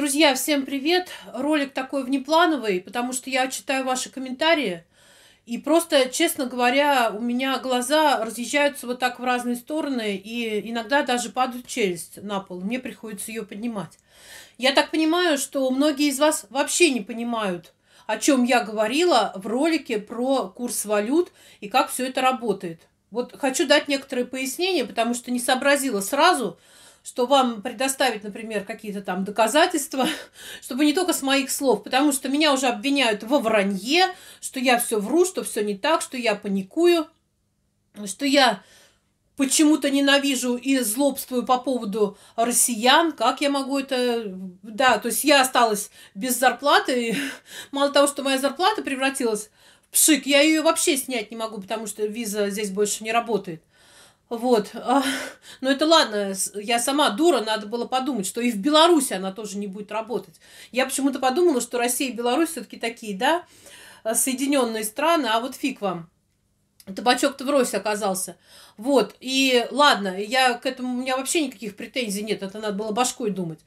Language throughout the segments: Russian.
Друзья, всем привет! Ролик такой внеплановый, потому что я читаю ваши комментарии. И просто, честно говоря, у меня глаза разъезжаются вот так в разные стороны, и иногда даже падают челюсть на пол. Мне приходится ее поднимать. Я так понимаю, что многие из вас вообще не понимают, о чем я говорила в ролике про курс валют и как все это работает. Вот хочу дать некоторые пояснения, потому что не сообразила сразу – что вам предоставить, например, какие-то там доказательства, чтобы не только с моих слов, потому что меня уже обвиняют во вранье, что я все вру, что все не так, что я паникую, что я почему-то ненавижу и злобствую по поводу россиян, как я могу это... Да, то есть я осталась без зарплаты, и мало того, что моя зарплата превратилась в пшик, я ее вообще снять не могу, потому что виза здесь больше не работает. Вот. А, но ну, это ладно, я сама дура, надо было подумать, что и в Беларуси она тоже не будет работать. Я почему-то подумала, что Россия и Беларусь все-таки такие, да, а, соединенные страны, а вот фиг вам. Табачок-то врозь оказался. Вот, и ладно, я к этому, у меня вообще никаких претензий нет, это надо было башкой думать.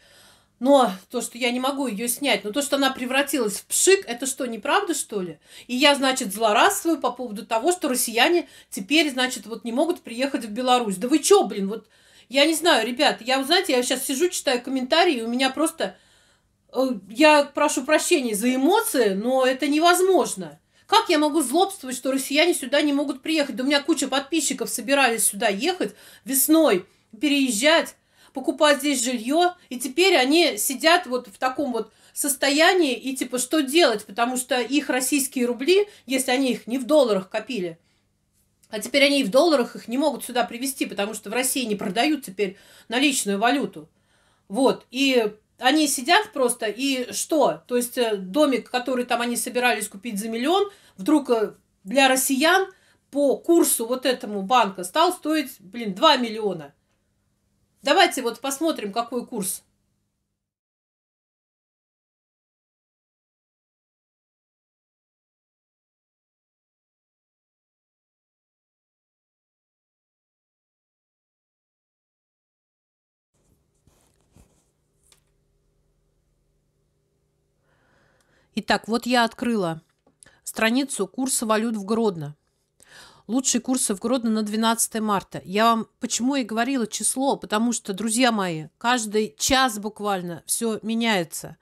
Но то, что я не могу ее снять, но то, что она превратилась в пшик, это что, неправда, что ли? И я, значит, злорадствую по поводу того, что россияне теперь, значит, вот не могут приехать в Беларусь. Да вы чё, блин, вот я не знаю, ребят, я, знаете, я сейчас сижу, читаю комментарии, и у меня просто... Э, я прошу прощения за эмоции, но это невозможно. Как я могу злобствовать, что россияне сюда не могут приехать? Да у меня куча подписчиков собирались сюда ехать весной, переезжать покупать здесь жилье, и теперь они сидят вот в таком вот состоянии, и типа, что делать, потому что их российские рубли, если они их не в долларах копили, а теперь они и в долларах их не могут сюда привезти, потому что в России не продают теперь наличную валюту. Вот, и они сидят просто, и что? То есть э, домик, который там они собирались купить за миллион, вдруг э, для россиян по курсу вот этому банка стал стоить, блин, 2 миллиона – Давайте вот посмотрим, какой курс. Итак, вот я открыла страницу курса валют в Гродно лучшие курсы в Гродно на 12 марта. Я вам почему и говорила число, потому что, друзья мои, каждый час буквально все меняется.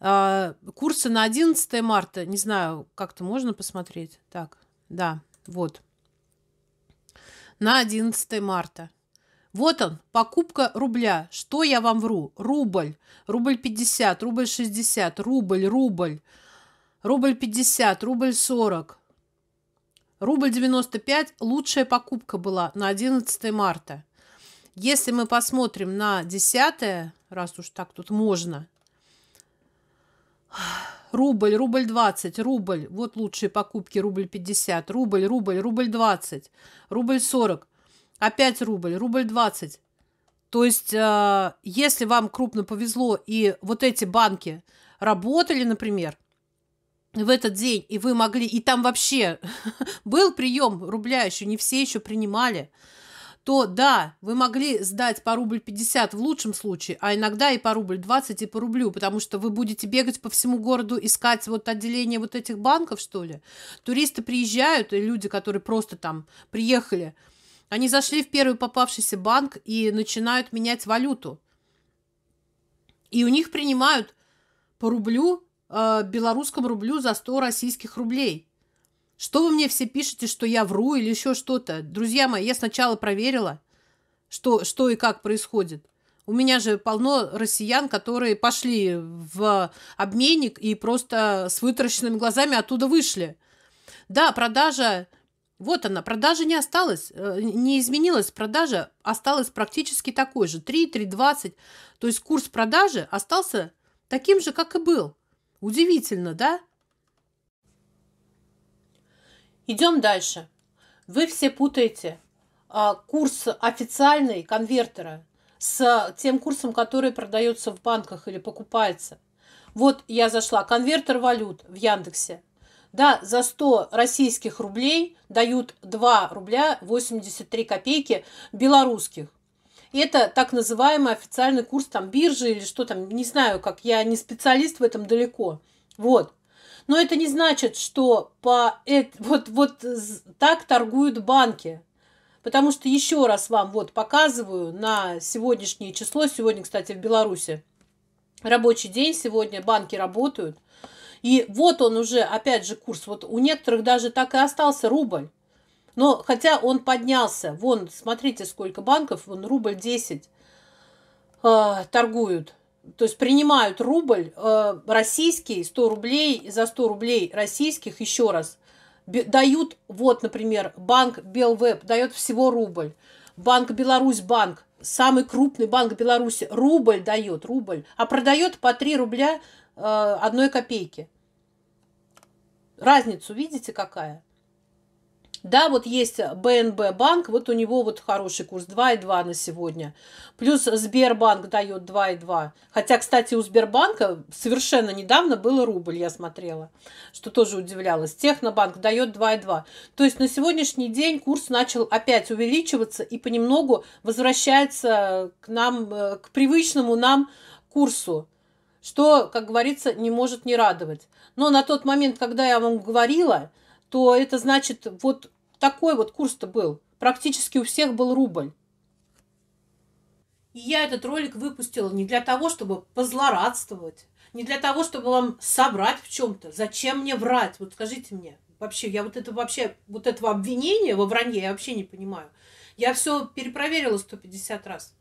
А, курсы на 11 марта, не знаю, как-то можно посмотреть? Так, да, вот. На 11 марта. Вот он, покупка рубля. Что я вам вру? Рубль, рубль 50, рубль 60, рубль, рубль, рубль 50, рубль 40, Рубль 95 – лучшая покупка была на 11 марта. Если мы посмотрим на 10, раз уж так тут можно, рубль, рубль 20, рубль, вот лучшие покупки, рубль 50, рубль, рубль, рубль 20, рубль 40, опять рубль, рубль 20. То есть, э, если вам крупно повезло, и вот эти банки работали, например, в этот день, и вы могли, и там вообще был прием рубля еще, не все еще принимали, то да, вы могли сдать по рубль 50 в лучшем случае, а иногда и по рубль 20 и по рублю, потому что вы будете бегать по всему городу, искать вот отделение вот этих банков, что ли. Туристы приезжают, и люди, которые просто там приехали, они зашли в первый попавшийся банк и начинают менять валюту. И у них принимают по рублю э, белорусскому рублю за 100 российских рублей. Что вы мне все пишете, что я вру или еще что-то? Друзья мои, я сначала проверила, что, что и как происходит. У меня же полно россиян, которые пошли в обменник и просто с вытаращенными глазами оттуда вышли. Да, продажа, вот она, продажа не осталась, э, не изменилась, продажа осталась практически такой же, 3, 3,20. То есть курс продажи остался таким же, как и был. Удивительно, да? Идем дальше. Вы все путаете а, курс официальный конвертера с тем курсом, который продается в банках или покупается. Вот я зашла. Конвертер валют в Яндексе. Да, за 100 российских рублей дают 2 рубля 83 копейки белорусских. Это так называемый официальный курс там биржи или что там, не знаю, как я не специалист в этом далеко. Вот. Но это не значит, что по это, вот, вот так торгуют банки. Потому что еще раз вам вот показываю на сегодняшнее число. Сегодня, кстати, в Беларуси рабочий день. Сегодня банки работают. И вот он уже, опять же, курс. Вот у некоторых даже так и остался рубль. Но хотя он поднялся, вон, смотрите, сколько банков, вон рубль 10 э, а, торгуют. То есть принимают рубль э, российский, 100 рублей, за 100 рублей российских, еще раз, дают, вот, например, банк Белвеб дает всего рубль. Банк Беларусь банк, самый крупный банк Беларуси, рубль дает, рубль, а продает по 3 рубля э, одной копейки. Разницу видите какая? Да, вот есть БНБ банк, вот у него вот хороший курс 2,2 на сегодня. Плюс Сбербанк дает 2,2. Хотя, кстати, у Сбербанка совершенно недавно был рубль, я смотрела, что тоже удивлялась. Технобанк дает 2,2. То есть на сегодняшний день курс начал опять увеличиваться и понемногу возвращается к нам, э, к привычному нам курсу что, как говорится, не может не радовать. Но на тот момент, когда я вам говорила, то это значит, вот такой вот курс-то был. Практически у всех был рубль. И я этот ролик выпустила не для того, чтобы позлорадствовать, не для того, чтобы вам собрать в чем-то. Зачем мне врать? Вот скажите мне. Вообще, я вот это вообще, вот этого обвинения во вранье я вообще не понимаю. Я все перепроверила 150 раз.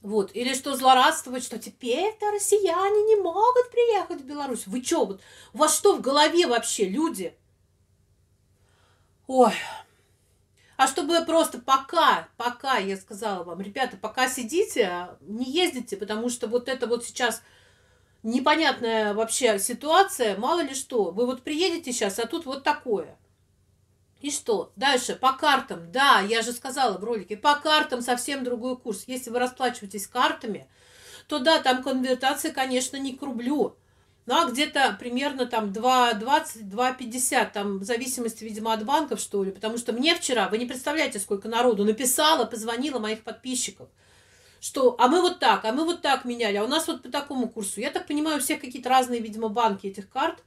Вот. Или что злорадствовать, что теперь-то россияне не могут приехать в Беларусь. Вы чё, вот, у вас что в голове вообще, люди? Ой. А чтобы просто пока, пока, я сказала вам, ребята, пока сидите, а не ездите, потому что вот это вот сейчас непонятная вообще ситуация, мало ли что. Вы вот приедете сейчас, а тут вот такое. И что? Дальше, по картам. Да, я же сказала в ролике, по картам совсем другой курс. Если вы расплачиваетесь картами, то да, там конвертация, конечно, не к рублю. Ну, а где-то примерно там 2,20-2,50, там, в зависимости, видимо, от банков, что ли. Потому что мне вчера, вы не представляете, сколько народу написало, позвонила моих подписчиков. Что, а мы вот так, а мы вот так меняли, а у нас вот по такому курсу. Я так понимаю, у всех какие-то разные, видимо, банки этих карт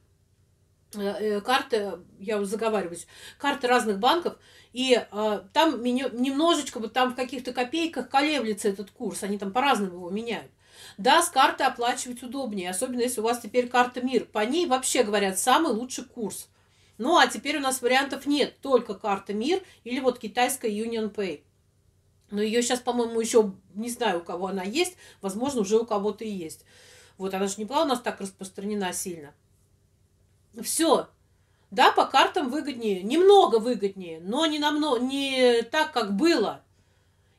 э, э, карты, я уже заговариваюсь, карты разных банков, и э, там меня, немножечко, вот там в каких-то копейках колеблется этот курс, они там по-разному его меняют. Да, с карты оплачивать удобнее, особенно если у вас теперь карта МИР. По ней вообще, говорят, самый лучший курс. Ну, а теперь у нас вариантов нет, только карта МИР или вот китайская Union Pay. Но ее сейчас, по-моему, еще не знаю, у кого она есть, возможно, уже у кого-то и есть. Вот она же не была у нас так распространена сильно. Все. Да, по картам выгоднее, немного выгоднее, но не, намного, не так, как было.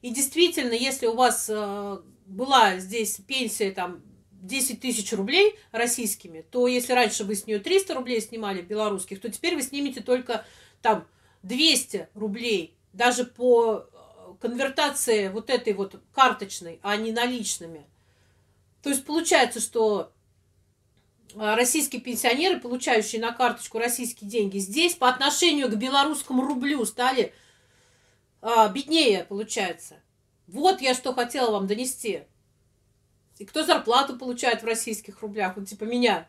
И действительно, если у вас э, была здесь пенсия там 10 тысяч рублей российскими, то если раньше вы с нее 300 рублей снимали белорусских, то теперь вы снимете только там 200 рублей, даже по э, конвертации вот этой вот карточной, а не наличными. То есть получается, что э, российские пенсионеры, получающие на карточку российские деньги, здесь по отношению к белорусскому рублю стали а, беднее, получается. Вот я что хотела вам донести. И кто зарплату получает в российских рублях, вот типа меня.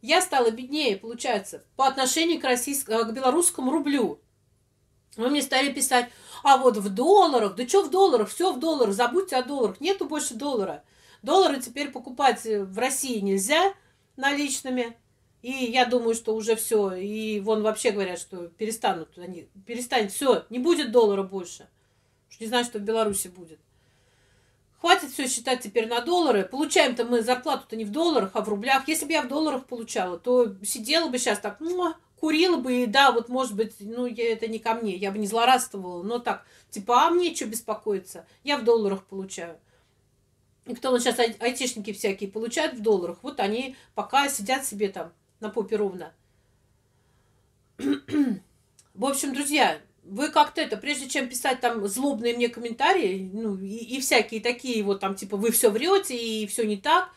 Я стала беднее, получается, по отношению к, российскому, э, к белорусскому рублю. Вы мне стали писать, а вот в долларах, да что в долларах, все в долларах, забудьте о долларах, нету больше доллара. Доллары теперь покупать э, в России нельзя наличными. И я думаю, что уже все. И вон вообще говорят, что перестанут они, перестанет, все, не будет доллара больше. Уж не знаю, что в Беларуси будет. Хватит все считать теперь на доллары. Получаем-то мы зарплату-то не в долларах, а в рублях. Если бы я в долларах получала, то сидела бы сейчас так, ну, а, курила бы, и да, вот может быть, ну, я, это не ко мне, я бы не злорадствовала, но так, типа, а мне что беспокоиться? Я в долларах получаю. И кто вот сейчас ай айтишники всякие получают в долларах, вот они пока сидят себе там на попе ровно. В общем, друзья, вы как-то это, прежде чем писать там злобные мне комментарии, ну, и, и всякие такие вот там, типа, вы все врете и все не так,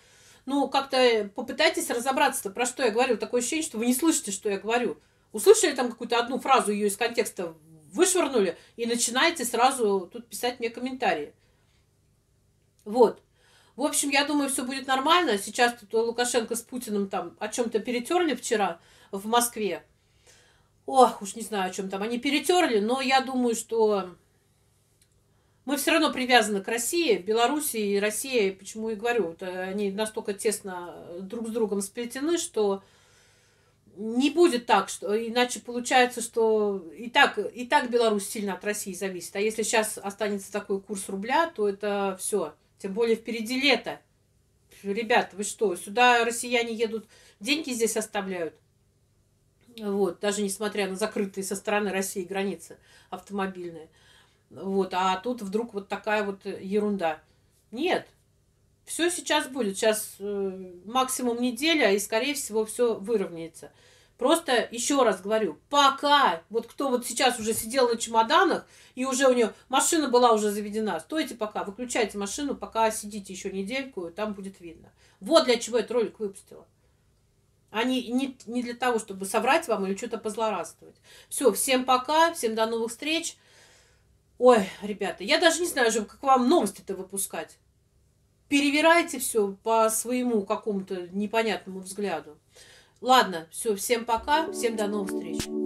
ну, как-то попытайтесь разобраться про что я говорю. Такое ощущение, что вы не слышите, что я говорю. Услышали там какую-то одну фразу, ее из контекста вышвырнули, и начинаете сразу тут писать мне комментарии. Вот. В общем, я думаю, все будет нормально. Сейчас тут Лукашенко с Путиным там о чем-то перетерли вчера в Москве. Ох, уж не знаю, о чем там они перетерли, но я думаю, что мы все равно привязаны к России, Белоруссии и России, почему и говорю, э, они настолько тесно друг с другом сплетены, что не будет так, что иначе получается, что и так, и так Беларусь сильно от России зависит. А если сейчас останется такой курс рубля, то это все. Тем более впереди лето. Ребят, вы что, сюда россияне едут, деньги здесь оставляют? Вот, даже несмотря на закрытые со стороны России границы автомобильные. Вот, а тут вдруг вот такая вот ерунда. Нет, все сейчас будет. Сейчас э, максимум неделя, и, скорее всего, все выровняется. Просто еще раз говорю, пока вот кто вот сейчас уже сидел на чемоданах, и уже у нее машина была уже заведена, стойте пока, выключайте машину, пока сидите еще недельку, и там будет видно. Вот для чего этот ролик выпустила. Они не, не для того, чтобы соврать вам или что-то позлорадствовать. Все, всем пока, всем до новых встреч. Ой, ребята, я даже не знаю, как вам новости это выпускать. Перевирайте все по своему какому-то непонятному взгляду. Ладно, все, всем пока, всем до новых встреч.